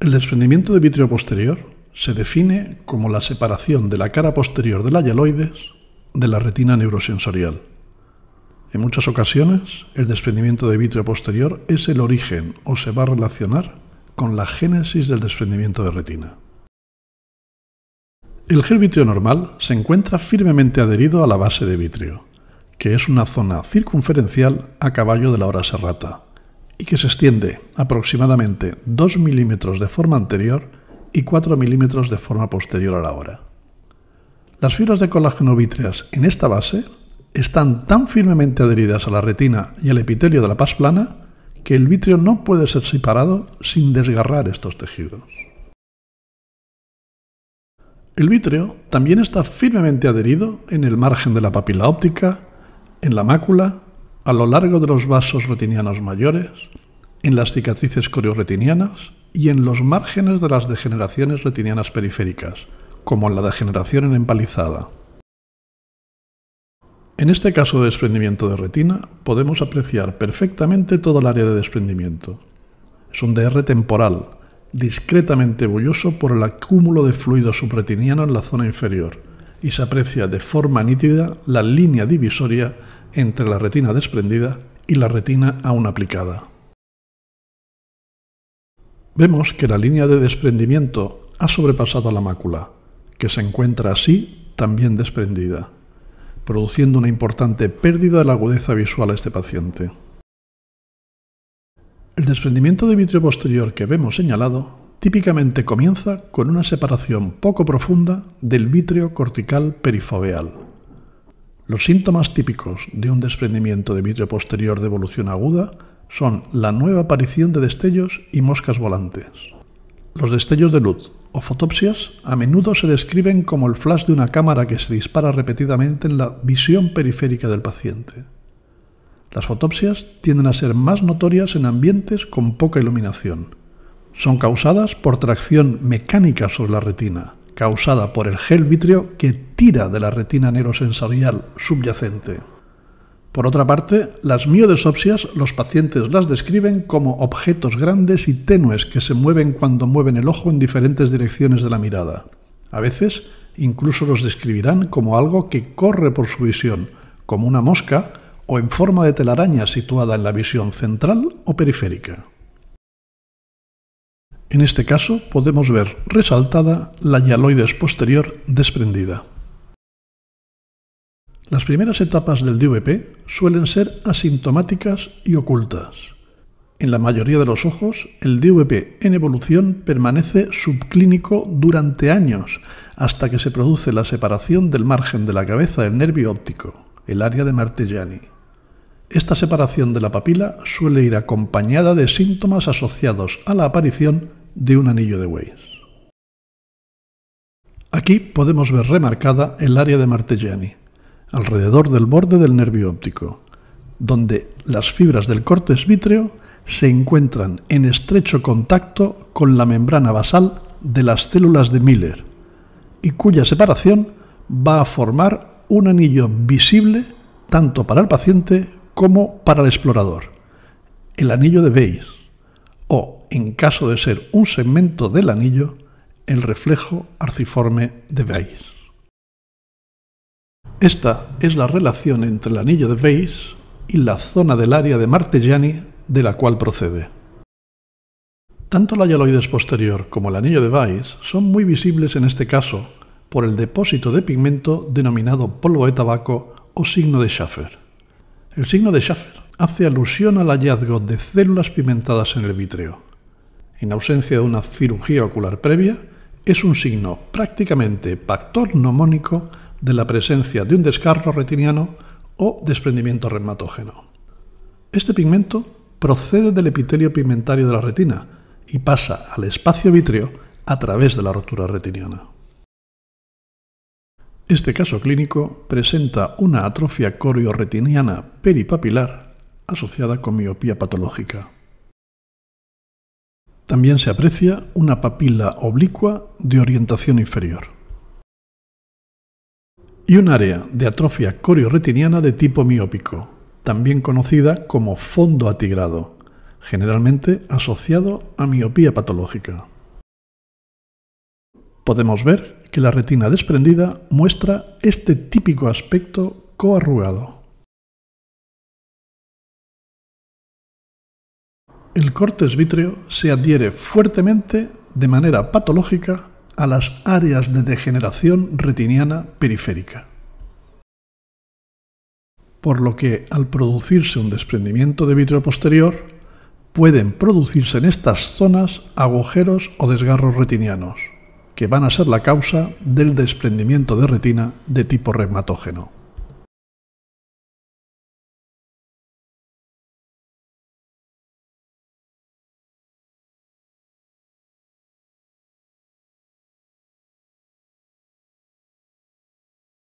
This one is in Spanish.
El desprendimiento de vitrio posterior se define como la separación de la cara posterior de la yaloides de la retina neurosensorial. En muchas ocasiones, el desprendimiento de vitrio posterior es el origen o se va a relacionar con la génesis del desprendimiento de retina. El gel vitrio normal se encuentra firmemente adherido a la base de vitrio, que es una zona circunferencial a caballo de la hora serrata, y que se extiende aproximadamente 2 milímetros de forma anterior y 4 milímetros de forma posterior a la hora. Las fibras de colágeno vítreas en esta base están tan firmemente adheridas a la retina y al epitelio de la paz plana que el vítreo no puede ser separado sin desgarrar estos tejidos. El vítreo también está firmemente adherido en el margen de la papila óptica, en la mácula a lo largo de los vasos retinianos mayores, en las cicatrices corioretinianas y en los márgenes de las degeneraciones retinianas periféricas, como en la degeneración en empalizada. En este caso de desprendimiento de retina, podemos apreciar perfectamente todo el área de desprendimiento. Es un DR temporal, discretamente bulloso por el acúmulo de fluido subretiniano en la zona inferior, y se aprecia de forma nítida la línea divisoria entre la retina desprendida y la retina aún aplicada. Vemos que la línea de desprendimiento ha sobrepasado la mácula, que se encuentra así también desprendida, produciendo una importante pérdida de la agudeza visual a este paciente. El desprendimiento de vitrio posterior que vemos señalado típicamente comienza con una separación poco profunda del vitrio cortical perifoveal los síntomas típicos de un desprendimiento de vidrio posterior de evolución aguda son la nueva aparición de destellos y moscas volantes. Los destellos de luz o fotopsias a menudo se describen como el flash de una cámara que se dispara repetidamente en la visión periférica del paciente. Las fotopsias tienden a ser más notorias en ambientes con poca iluminación. Son causadas por tracción mecánica sobre la retina, causada por el gel vítreo que tira de la retina neurosensorial subyacente. Por otra parte, las miodesopsias los pacientes las describen como objetos grandes y tenues que se mueven cuando mueven el ojo en diferentes direcciones de la mirada. A veces, incluso los describirán como algo que corre por su visión, como una mosca o en forma de telaraña situada en la visión central o periférica. En este caso podemos ver resaltada la yaloides posterior desprendida. Las primeras etapas del DVP suelen ser asintomáticas y ocultas. En la mayoría de los ojos, el DVP en evolución permanece subclínico durante años, hasta que se produce la separación del margen de la cabeza del nervio óptico, el área de Martellani. Esta separación de la papila suele ir acompañada de síntomas asociados a la aparición de un anillo de Weiss. Aquí podemos ver remarcada el área de Martellani, alrededor del borde del nervio óptico, donde las fibras del corte vítreo se encuentran en estrecho contacto con la membrana basal de las células de Miller y cuya separación va a formar un anillo visible tanto para el paciente como para el explorador, el anillo de Weiss o, en caso de ser un segmento del anillo, el reflejo arciforme de Bayes. Esta es la relación entre el anillo de Bayes y la zona del área de Martellani de la cual procede. Tanto la yaloides posterior como el anillo de Bayes son muy visibles en este caso por el depósito de pigmento denominado polvo de tabaco o signo de Schaffer. El signo de Schaffer hace alusión al hallazgo de células pigmentadas en el vítreo. En ausencia de una cirugía ocular previa, es un signo prácticamente nomónico de la presencia de un descarro retiniano o desprendimiento reumatógeno. Este pigmento procede del epitelio pigmentario de la retina y pasa al espacio vítreo a través de la rotura retiniana. Este caso clínico presenta una atrofia corioretiniana peripapilar asociada con miopía patológica. También se aprecia una papila oblicua de orientación inferior. Y un área de atrofia corioretiniana de tipo miópico, también conocida como fondo atigrado, generalmente asociado a miopía patológica. Podemos ver que la retina desprendida muestra este típico aspecto coarrugado. el cortes vítreo se adhiere fuertemente de manera patológica a las áreas de degeneración retiniana periférica. Por lo que al producirse un desprendimiento de vítreo posterior, pueden producirse en estas zonas agujeros o desgarros retinianos, que van a ser la causa del desprendimiento de retina de tipo reumatógeno.